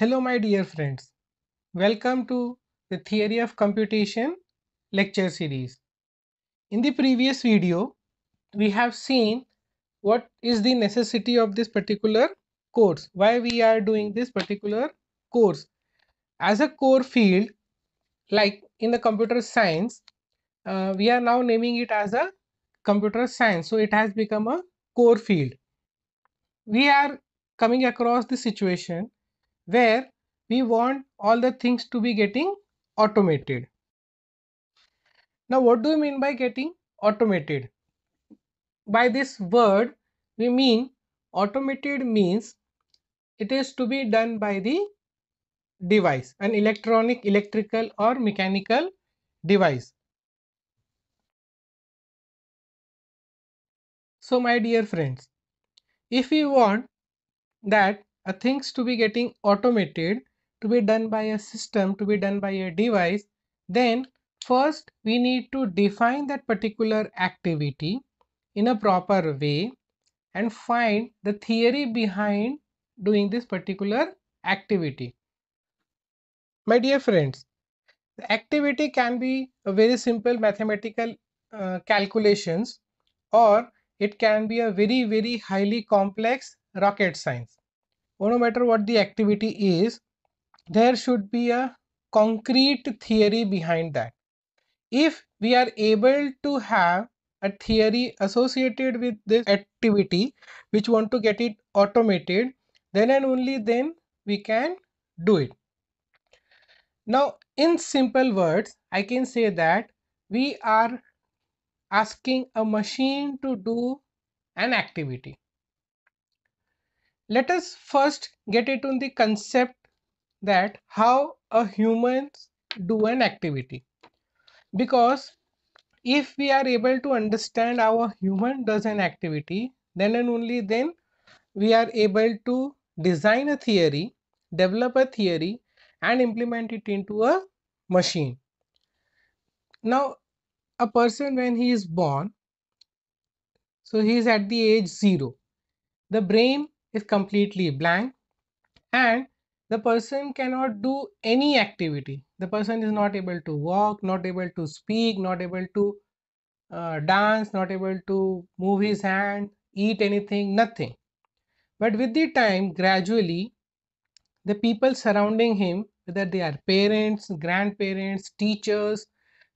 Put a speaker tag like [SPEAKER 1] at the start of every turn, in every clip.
[SPEAKER 1] Hello my dear friends. Welcome to the Theory of Computation lecture series. In the previous video, we have seen what is the necessity of this particular course, why we are doing this particular course. As a core field, like in the computer science, uh, we are now naming it as a computer science. So it has become a core field. We are coming across the situation where we want all the things to be getting automated. Now what do we mean by getting automated? By this word we mean automated means it is to be done by the device an electronic electrical or mechanical device so my dear friends if we want that uh, things to be getting automated to be done by a system to be done by a device then first we need to define that particular activity in a proper way and find the theory behind doing this particular activity my dear friends the activity can be a very simple mathematical uh, calculations or it can be a very very highly complex rocket science no matter what the activity is there should be a concrete theory behind that if we are able to have a theory associated with this activity which want to get it automated then and only then we can do it now in simple words i can say that we are asking a machine to do an activity let us first get it on the concept that how a humans do an activity. Because if we are able to understand how a human does an activity, then and only then we are able to design a theory, develop a theory and implement it into a machine. Now a person when he is born, so he is at the age 0, the brain is completely blank and the person cannot do any activity. The person is not able to walk, not able to speak, not able to uh, dance, not able to move his hand, eat anything, nothing. But with the time, gradually, the people surrounding him, whether they are parents, grandparents, teachers,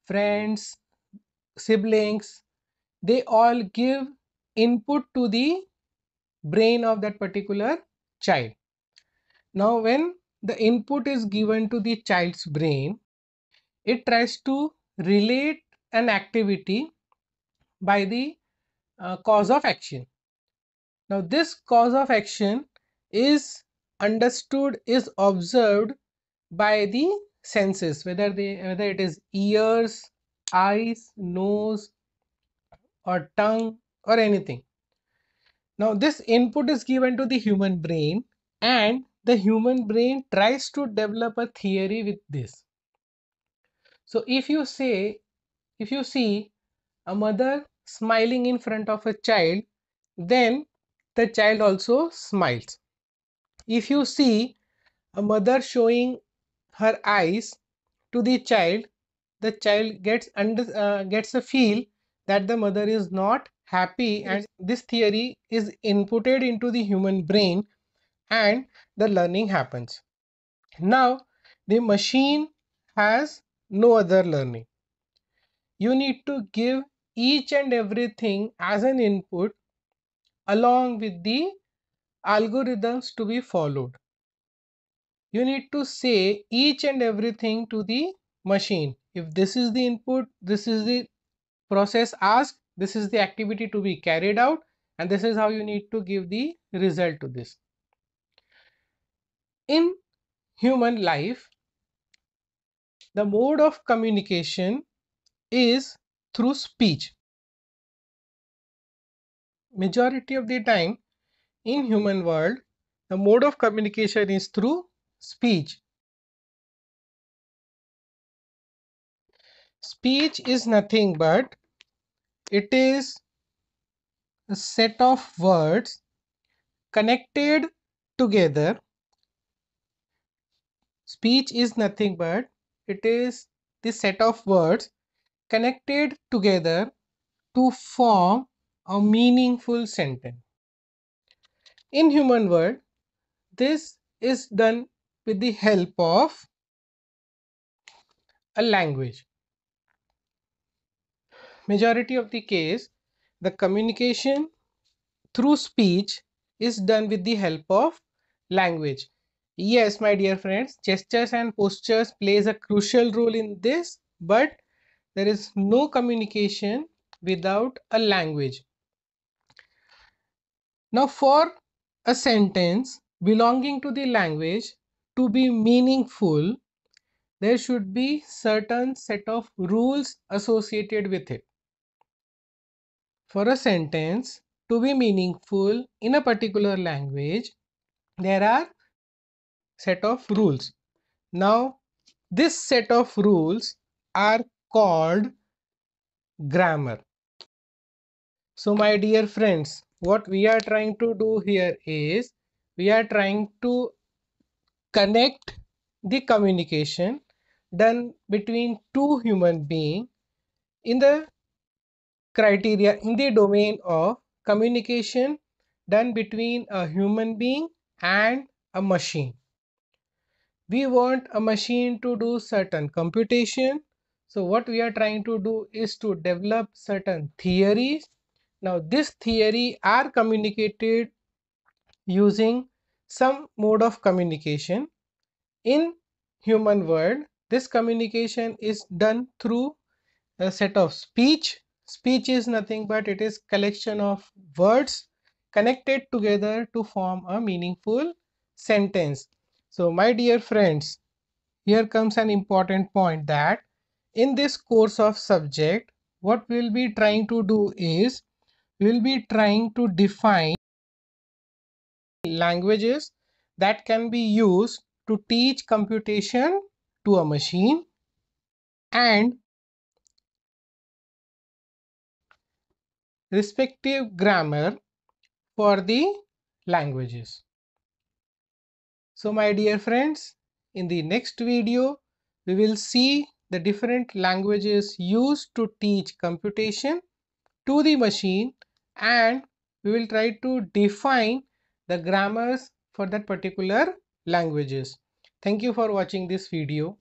[SPEAKER 1] friends, siblings, they all give input to the brain of that particular child. Now when the input is given to the child's brain, it tries to relate an activity by the uh, cause of action. Now this cause of action is understood, is observed by the senses, whether, they, whether it is ears, eyes, nose or tongue or anything. Now this input is given to the human brain and the human brain tries to develop a theory with this. So if you say, if you see a mother smiling in front of a child, then the child also smiles. If you see a mother showing her eyes to the child, the child gets under uh, gets a feel that the mother is not happy and this theory is inputted into the human brain and the learning happens. Now the machine has no other learning. You need to give each and everything as an input along with the algorithms to be followed. You need to say each and everything to the machine. If this is the input, this is the process asked, this is the activity to be carried out and this is how you need to give the result to this. In human life, the mode of communication is through speech. Majority of the time in human world, the mode of communication is through speech. Speech is nothing but it is a set of words connected together speech is nothing but it is the set of words connected together to form a meaningful sentence in human word this is done with the help of a language majority of the case the communication through speech is done with the help of language yes my dear friends gestures and postures plays a crucial role in this but there is no communication without a language now for a sentence belonging to the language to be meaningful there should be certain set of rules associated with it for a sentence to be meaningful in a particular language, there are set of rules. Now, this set of rules are called grammar. So, my dear friends, what we are trying to do here is we are trying to connect the communication done between two human beings in the criteria in the domain of communication done between a human being and a machine. We want a machine to do certain computation. So what we are trying to do is to develop certain theories. Now this theory are communicated using some mode of communication. In human world, this communication is done through a set of speech Speech is nothing but it is collection of words connected together to form a meaningful sentence. So my dear friends, here comes an important point that in this course of subject, what we'll be trying to do is we'll be trying to define languages that can be used to teach computation to a machine and respective grammar for the languages. So my dear friends, in the next video, we will see the different languages used to teach computation to the machine and we will try to define the grammars for that particular languages. Thank you for watching this video.